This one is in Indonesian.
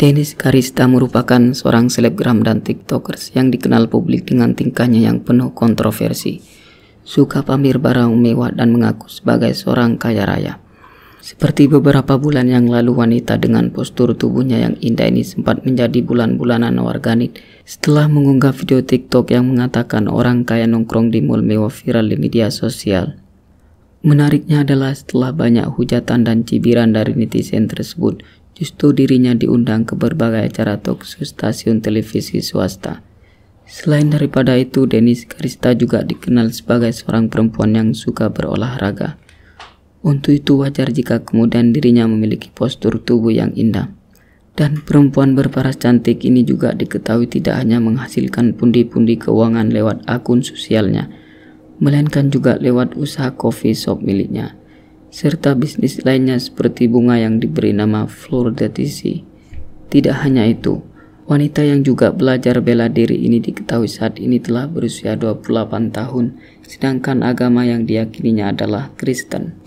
Dennis Karista merupakan seorang selebgram dan tiktokers yang dikenal publik dengan tingkahnya yang penuh kontroversi. Suka pamir barang mewah dan mengaku sebagai seorang kaya raya. Seperti beberapa bulan yang lalu wanita dengan postur tubuhnya yang indah ini sempat menjadi bulan-bulanan warganet setelah mengunggah video TikTok yang mengatakan orang kaya nongkrong di mall mewah viral di media sosial. Menariknya adalah setelah banyak hujatan dan cibiran dari netizen tersebut, justru dirinya diundang ke berbagai acara talkshow stasiun televisi swasta. Selain daripada itu, Denis Karista juga dikenal sebagai seorang perempuan yang suka berolahraga. Untuk itu wajar jika kemudian dirinya memiliki postur tubuh yang indah. Dan perempuan berparas cantik ini juga diketahui tidak hanya menghasilkan pundi-pundi keuangan lewat akun sosialnya, melainkan juga lewat usaha coffee shop miliknya serta bisnis lainnya seperti bunga yang diberi nama Flor Tisi. Tidak hanya itu, wanita yang juga belajar bela diri ini diketahui saat ini telah berusia 28 tahun, sedangkan agama yang diyakininya adalah Kristen.